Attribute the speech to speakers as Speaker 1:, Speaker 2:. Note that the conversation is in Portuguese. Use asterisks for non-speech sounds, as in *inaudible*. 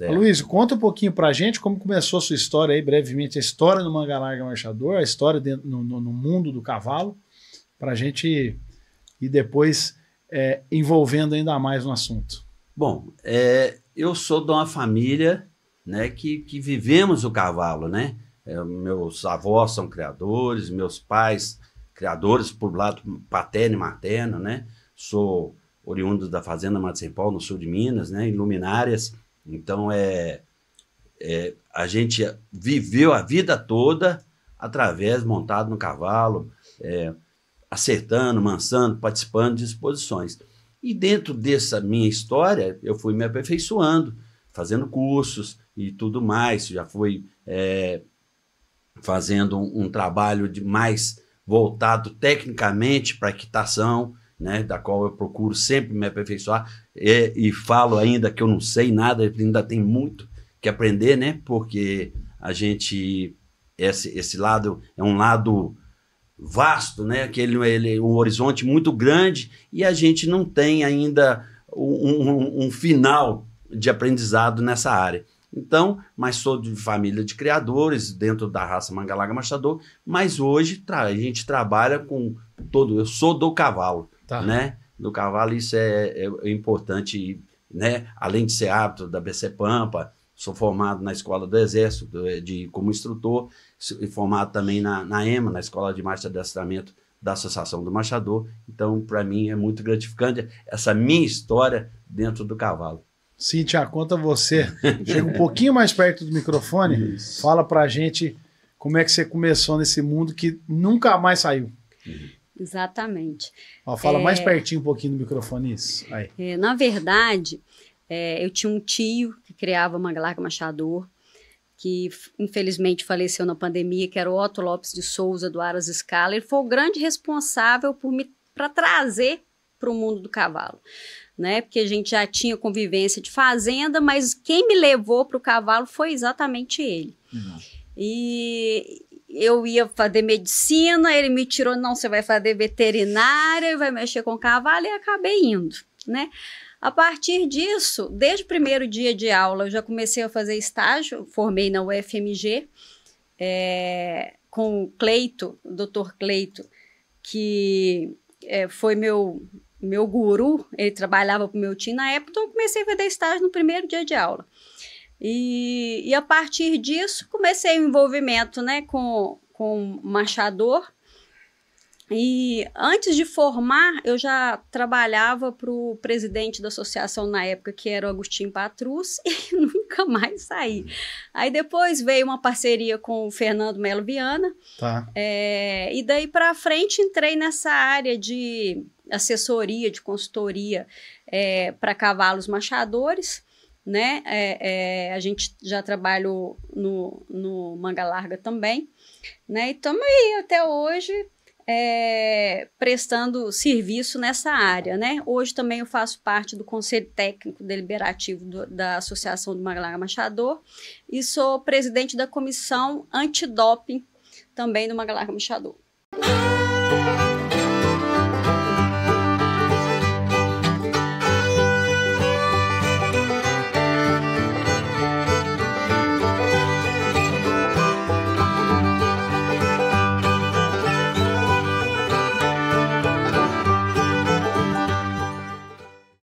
Speaker 1: Luiz, conta um pouquinho pra gente como começou a sua história aí, brevemente, a história no Manga Larga Marchador, a história no, no, mundo do cavalo, pra gente ir depois é, envolvendo ainda mais no assunto. Bom,
Speaker 2: é, eu sou de uma família né, que, que vivemos o cavalo, né? É, meus avós são criadores, meus pais criadores por lado paterno e materno, né? Sou oriundo da fazenda Mato Sem Paulo, no sul de Minas, né? Em Luminárias, então, é, é, a gente viveu a vida toda através, montado no cavalo, é, acertando, mansando, participando de exposições. E dentro dessa minha história, eu fui me aperfeiçoando, fazendo cursos e tudo mais, já fui é, fazendo um, um trabalho de mais voltado tecnicamente para equitação, né, da qual eu procuro sempre me aperfeiçoar e, é, e, falo ainda que eu não sei nada, ainda tem muito que aprender, né, porque a gente esse, esse lado é um lado vasto, né, que ele, ele é um horizonte muito grande e a gente não tem ainda um, um, um final de aprendizado nessa área. Então, mas sou de família de criadores dentro da raça Mangalaga Machador, mas hoje a gente trabalha com todo, eu sou do cavalo tá. né, do cavalo. Isso é, é, é importante, né? Além de ser hábito da BC Pampa, sou formado na Escola do Exército de, de como instrutor, e formado também na, na EMA, na Escola de Marcha de Adestramento da Associação do Machador. Então, para mim, é muito gratificante essa minha história dentro do cavalo.
Speaker 1: Cíntia, conta você. *laughs* Chega um pouquinho mais perto do microfone, Isso. fala pra gente como é que você começou nesse mundo que nunca mais saiu.
Speaker 3: Uhum. Exatamente. Ó, fala é... mais pertinho
Speaker 1: um pouquinho do microfone isso. Aí.
Speaker 3: É, na verdade, é, eu tinha um tio que criava Mangalarca Machador, que infelizmente faleceu na pandemia, que era o Otto Lopes de Souza, do Aras Scala. Ele foi o grande responsável por me para trazer para o mundo do cavalo. Né? Porque a gente já tinha convivência de fazenda, mas quem me levou para o cavalo foi exatamente ele. Uhum. E, eu ia fazer medicina, ele me tirou, não, você vai fazer veterinária, vai mexer com cavalo, e acabei indo, né? A partir disso, desde o primeiro dia de aula, eu já comecei a fazer estágio, formei na UFMG, é, com o Cleito, doutor Cleito, que é, foi meu meu guru, ele trabalhava para o meu tio na época, então eu comecei a fazer estágio no primeiro dia de aula. E, e a partir disso, comecei o envolvimento né, com, com machador. E antes de formar, eu já trabalhava para o presidente da associação na época, que era o Agostinho Patrus, *laughs* e nunca mais saí. Aí depois veio uma parceria com o Fernando Melo Viana. Tá. É, e daí para frente entrei nessa área de assessoria, de consultoria é, para cavalos machadores né? É, é, a gente já trabalhou no, no Manga Larga também, né? E estamos aí até hoje é, prestando serviço nessa área, né? Hoje também eu faço parte do Conselho Técnico Deliberativo do, da Associação do Manga Larga Machador e sou presidente da Comissão Antidoping também do Manga Larga Machador.